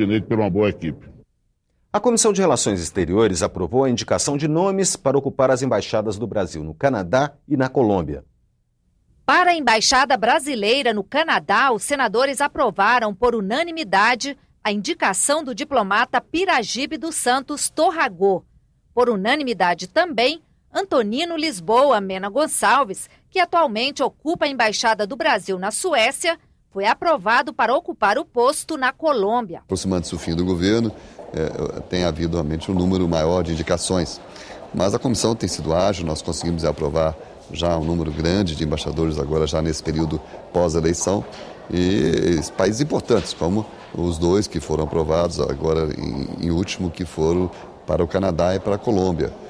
Penedo por uma boa equipe. A Comissão de Relações Exteriores aprovou a indicação de nomes para ocupar as embaixadas do Brasil no Canadá e na Colômbia. Para a Embaixada Brasileira no Canadá, os senadores aprovaram por unanimidade a indicação do diplomata Piragibe dos Santos Torragô. Por unanimidade também, Antonino Lisboa Mena Gonçalves, que atualmente ocupa a Embaixada do Brasil na Suécia, foi aprovado para ocupar o posto na Colômbia. Aproximando-se o fim do governo, é, é, tem havido realmente um número maior de indicações. Mas a comissão tem sido ágil, nós conseguimos aprovar já um número grande de embaixadores agora já nesse período pós-eleição e países importantes, como os dois que foram aprovados agora em, em último, que foram para o Canadá e para a Colômbia.